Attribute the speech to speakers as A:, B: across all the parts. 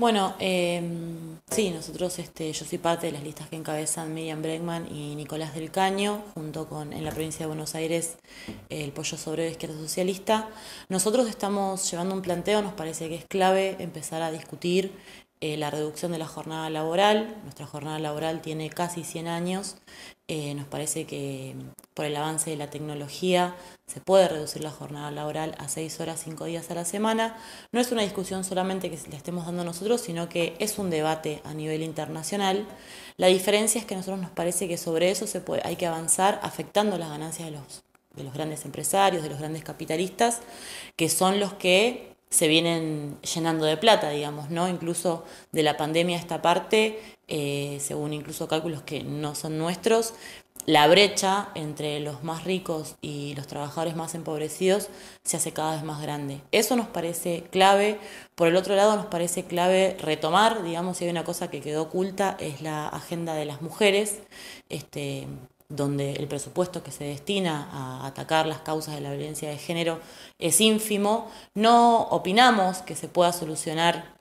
A: Bueno, em, sí, nosotros, este, yo soy parte de las listas que encabezan Miriam Bregman y Nicolás del Caño, junto con en la provincia de Buenos Aires el Pollo sobre de Izquierda Socialista. Nosotros estamos llevando un planteo, nos parece que es clave empezar a discutir eh, la reducción de la jornada laboral. Nuestra jornada laboral tiene casi 100 años eh, nos parece que mm, por el avance de la tecnología se puede reducir la jornada laboral a seis horas, cinco días a la semana. No es una discusión solamente que le estemos dando nosotros, sino que es un debate a nivel internacional. La diferencia es que a nosotros nos parece que sobre eso hay que avanzar afectando las ganancias de los, de los grandes empresarios, de los grandes capitalistas, que son los que se vienen llenando de plata, digamos, ¿no? Incluso de la pandemia a esta parte, eh, según incluso cálculos que no son nuestros, la brecha entre los más ricos y los trabajadores más empobrecidos se hace cada vez más grande. Eso nos parece clave. Por el otro lado, nos parece clave retomar, digamos, si hay una cosa que quedó oculta, es la agenda de las mujeres. Este, donde el presupuesto que se destina a atacar las causas de la violencia de género es ínfimo, no opinamos que se pueda solucionar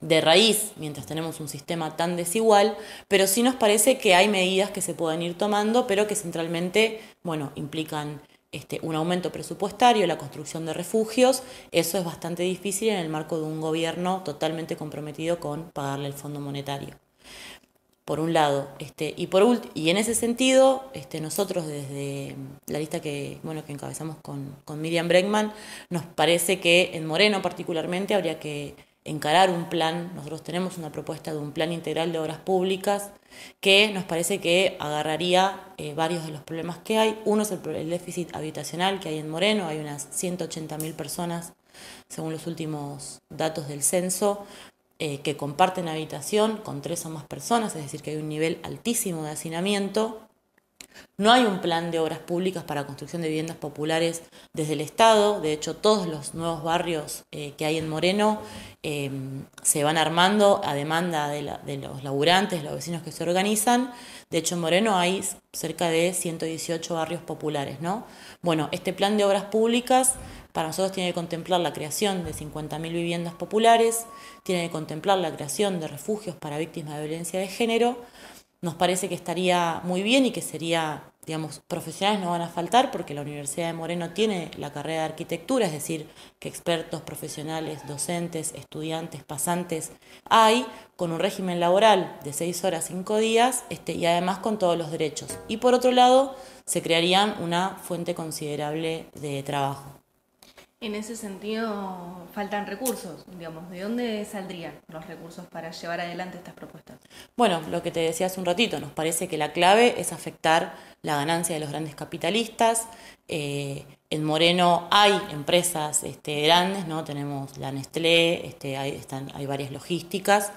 A: de raíz mientras tenemos un sistema tan desigual, pero sí nos parece que hay medidas que se pueden ir tomando, pero que centralmente, bueno, implican este, un aumento presupuestario, la construcción de refugios, eso es bastante difícil en el marco de un gobierno totalmente comprometido con pagarle el Fondo Monetario por un lado. Este, y, por y en ese sentido, este, nosotros desde la lista que, bueno, que encabezamos con, Miriam Bregman, nos parece que en Moreno particularmente habría que encarar un plan, nosotros tenemos una propuesta de un plan integral de obras públicas que nos parece que agarraría eh, varios de los problemas que hay. Uno es el, el déficit habitacional que hay en Moreno, hay unas 180.000 personas según los últimos datos del censo, eh, que comparten habitación con tres o más personas, es decir, que hay un nivel altísimo de hacinamiento, no hay un plan de obras públicas para construcción de viviendas populares desde el Estado. De hecho, todos los nuevos barrios eh, que hay en Moreno em, se van armando a demanda de, los laburantes, los vecinos que se organizan. De hecho, en Moreno hay cerca de 118 barrios populares. ¿no? Bueno, este plan de obras públicas para nosotros tiene que contemplar la creación de 50.000 viviendas populares, tiene que contemplar la creación de refugios para víctimas de violencia de género nos parece que estaría muy bien y que sería, digamos, profesionales no van a faltar porque la Universidad de Moreno tiene la carrera de arquitectura, es decir, que expertos, profesionales, docentes, estudiantes, pasantes hay, con un régimen laboral de 6 horas, 5 días este, y además con todos los derechos. Y por otro lado, se crearían una fuente considerable de trabajo. En ese sentido, faltan recursos, digamos, ¿de dónde saldrían los recursos para llevar adelante estas propuestas? Bueno, lo que te decía hace un ratito, nos parece que la clave es afectar la ganancia de los grandes capitalistas. Eh, en Moreno hay empresas este, grandes, ¿no? Tenemos la Nestlé, este, están, hay varias logísticas,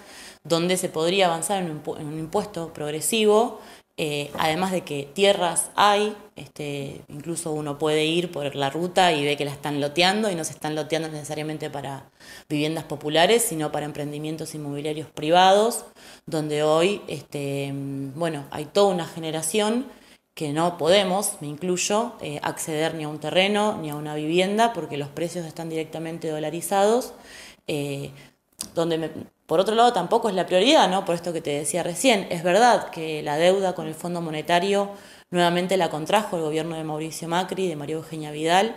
A: donde se podría avanzar en un, impuesto progresivo eh, además de que tierras hay, este, incluso uno puede ir por la ruta y ve que la están loteando y no se están loteando necesariamente para viviendas populares, sino para emprendimientos inmobiliarios privados, donde hoy este, mm, bueno, hay toda una generación que no podemos, me incluyo, eh, acceder ni a un terreno ni a una vivienda porque los precios están directamente dolarizados. Eh, donde me, por otro lado, tampoco es la prioridad, ¿no? Por esto que te decía recién, es verdad que la deuda con el Fondo Monetario nuevamente la contrajo el gobierno de Mauricio Macri, y de María Eugenia Vidal,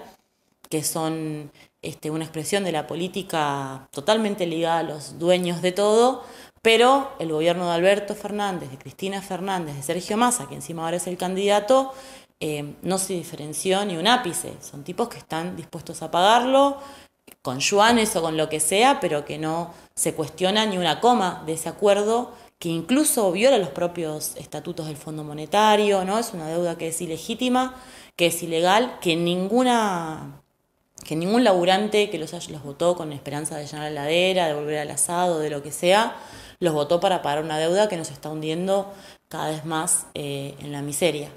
A: que son este, una expresión de la política totalmente ligada a los dueños de todo, pero el gobierno de Alberto Fernández, de Cristina Fernández, de Sergio Massa, que encima ahora es el candidato, eh, no se diferenció ni un ápice. Son tipos que están dispuestos a pagarlo, con yuanes o con lo que sea, pero que no se cuestiona ni una coma de ese acuerdo que incluso viola los propios estatutos del Fondo Monetario, ¿no? Es una deuda que es ilegítima, que es ilegal, que ninguna que ningún laburante que los, los votó con esperanza de llenar la ladera, de volver al asado, de lo que sea, los votó para pagar una deuda que nos está hundiendo cada vez más eh, en la miseria.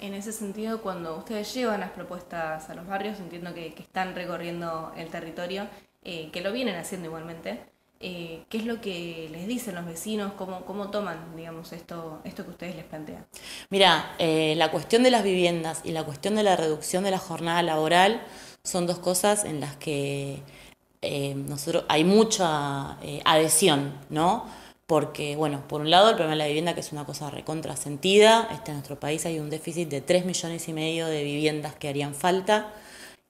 A: En ese sentido, cuando ustedes llevan las propuestas a los barrios, entiendo que, están recorriendo el territorio, eh, que lo vienen haciendo igualmente, eh, ¿qué es lo que les dicen los vecinos? ¿Cómo, cómo toman, digamos, esto, esto que ustedes les plantean? Mira, eh, la cuestión de las viviendas y la cuestión de la reducción de la jornada laboral son dos cosas en las que nosotros hay mucha adhesión, ¿no? porque, bueno, por un lado el problema de la vivienda, que es una cosa recontrasentida, este, en nuestro país hay un déficit de 3 millones y medio de viviendas que harían falta,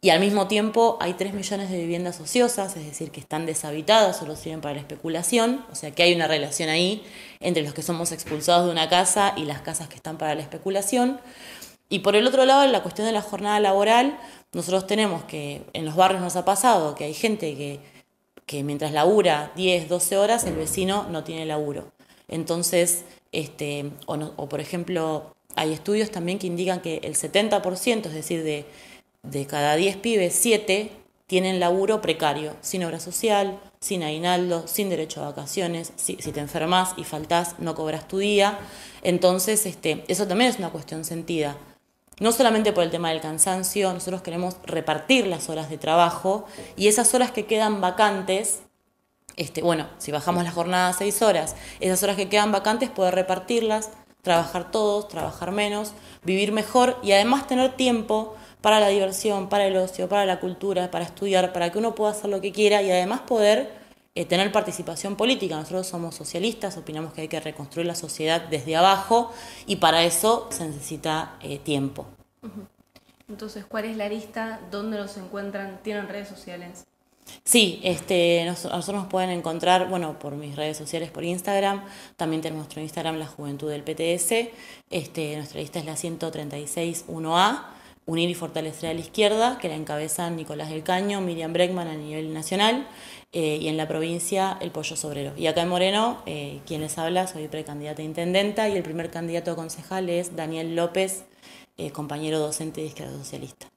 A: y al mismo tiempo hay 3 millones de viviendas ociosas, es decir, que están deshabitadas, solo sirven para la especulación, o sea que hay una relación ahí entre los que somos expulsados de una casa y las casas que están para la especulación. Y por el otro lado, la cuestión de la jornada laboral, nosotros tenemos que, en los barrios nos ha pasado, que hay gente que que mientras labura 10, 12 horas, el vecino no tiene laburo. Entonces, este, o, por ejemplo, hay estudios también que indican que el 70%, es decir, de, cada 10 pibes, 7 tienen laburo precario, sin obra social, sin aguinaldo, sin derecho a vacaciones, si, te enfermas y faltás, no cobras tu día. Entonces, este, eso también es una cuestión sentida no solamente por el tema del cansancio, nosotros queremos repartir las horas de trabajo y esas horas que quedan vacantes, este, bueno, si bajamos la jornada a seis horas, esas horas que quedan vacantes poder repartirlas, trabajar todos, trabajar menos, vivir mejor y además tener tiempo para la diversión, para el ocio, para la cultura, para estudiar, para que uno pueda hacer lo que quiera y además poder eh, tener participación política. Nosotros somos socialistas, opinamos que hay que reconstruir la sociedad desde abajo y para eso se necesita eh, tiempo. Entonces, ¿cuál es la lista? ¿Dónde nos encuentran? ¿Tienen redes sociales? Sí, este, nosotros nos pueden encontrar, bueno, por mis redes sociales, por Instagram, también tenemos nuestro Instagram, La Juventud del PTS, este, nuestra lista es la 136.1A, Unir y Fortalecer a la Izquierda, que la encabezan Nicolás del Caño, Miriam Breckman a nivel nacional, eh, y en la provincia el Pollo Sobrero. Y acá en Moreno, eh, quienes habla, soy precandidata a intendenta y el primer candidato a concejal es Daniel López, eh, compañero docente de Izquierda Socialista.